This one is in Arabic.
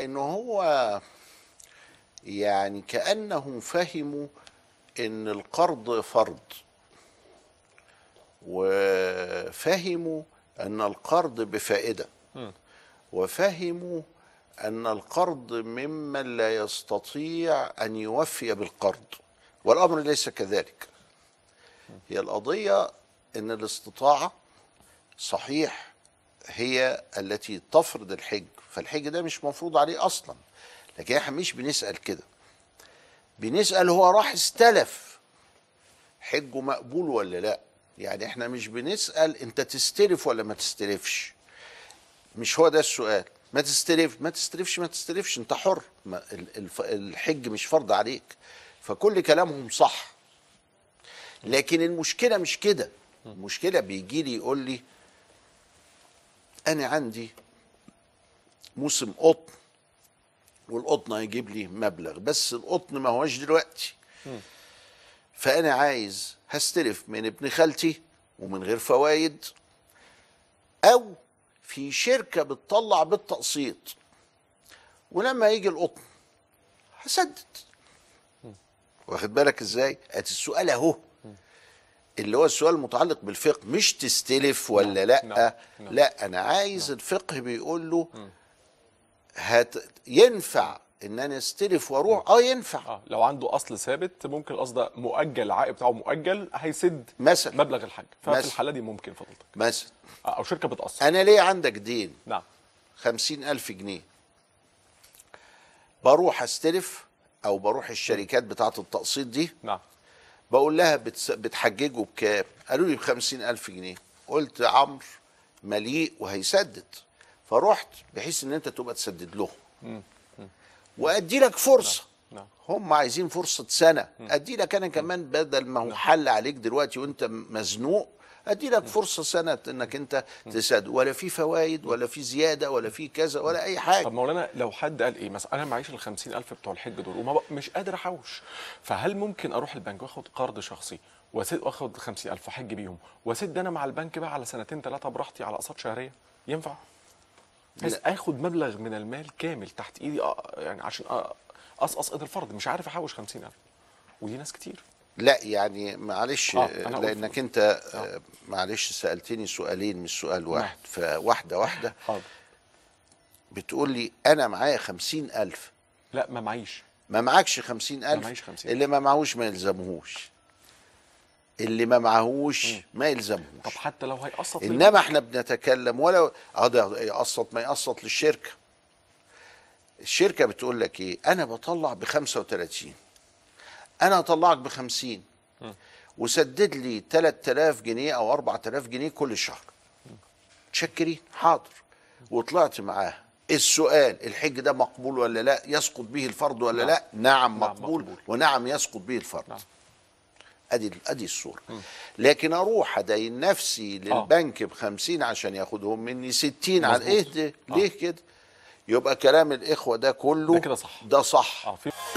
لأنه هو يعني كأنهم فهموا إن القرض فرض وفهموا أن القرض بفائدة وفهموا أن القرض ممن لا يستطيع أن يوفي بالقرض والأمر ليس كذلك هي القضية أن الاستطاعة صحيح هي التي تفرض الحج فالحج ده مش مفروض عليه أصلا لكن احنا مش بنسأل كده بنسأل هو راح استلف حجه مقبول ولا لا يعني احنا مش بنسأل انت تستلف ولا ما تستلفش مش هو ده السؤال ما تستلف ما تستلفش ما تستلفش انت حر ما الحج مش فرض عليك فكل كلامهم صح لكن المشكله مش كده المشكله بيجي لي يقول لي انا عندي موسم قطن والقطن هيجيب لي مبلغ بس القطن ما هوش دلوقتي فانا عايز هستلف من ابن خالتي ومن غير فوايد او في شركه بتطلع بالتقسيط ولما يجي القطن هسدد واخد بالك ازاي ادي السؤال اهو اللي هو السؤال المتعلق بالفقه مش تستلف ولا نعم، لا لا, نعم، نعم. لا انا عايز الفقه بيقول له هت ينفع ان انا استلف واروح اه ينفع آه لو عنده اصل ثابت ممكن القصد ده مؤجل العائد بتاعه مؤجل هيسد مثلا مبلغ الحاج ففي الحاله دي ممكن فضلتك مثلا آه، او شركه بتقسط انا ليه عندك دين نعم 50000 جنيه بروح استلف او بروح الشركات بتاعه التقسيط دي نعم بقول لها بتس... بتحججه بكام قالوا لي ب 50000 جنيه قلت عمرو مليء وهيسدد فرحت بحيث ان انت تبقى تسدد لهم وادي لك فرصه نعم. نعم. هم عايزين فرصه سنه ادي لك انا كمان بدل ما هو نعم. حل عليك دلوقتي وانت مزنوق ادي لك فرصه سنه انك انت تسد ولا في فوائد ولا في زياده ولا في كذا ولا اي حاجه طب مولانا لو حد قال ايه مثلا انا معيش ال 50000 بتوع الحج دول ومش قادر احوش فهل ممكن اروح البنك واخد قرض شخصي واسد واخد 50000 احج بيهم واسد انا مع البنك بقى على سنتين ثلاثه براحتي على اقساط شهريه ينفع بس اخد مبلغ من المال كامل تحت ايدي آه، يعني عشان اقصقص آه، ايد الفرد مش عارف احوش 50000 ودي ناس كتير لا يعني معلش آه لانك انت آه. آه. معلش سالتني سؤالين مش سؤال واحد آه. نعم. فواحده واحده آه. بتقول لي انا معايا 50000 لا ما معيش ما معكش 50000 ما معيش اللي ما معهوش ما يلزمهوش اللي ما معهوش ما يلزمهوش طب حتى لو هيقسط انما احنا بنتكلم ولا اه ده يقسط ما يقسط للشركه الشركه بتقول لك ايه انا بطلع ب 35 انا اطلعك ب 50 وسدد لي 3000 جنيه او 4000 جنيه كل شهر متشكرين حاضر وطلعت معاه السؤال الحج ده مقبول ولا لا يسقط به الفرض ولا نعم. لا نعم, نعم، مقبول, نعم مقبول ونعم يسقط به الفرض نعم. ادي ادي الصوره لكن اروح ادين نفسي آه. للبنك ب 50 عشان ياخدهم مني 60 على ايه ده آه. ليه كده يبقى كلام الاخوه ده كله ده كده صح ده صح آه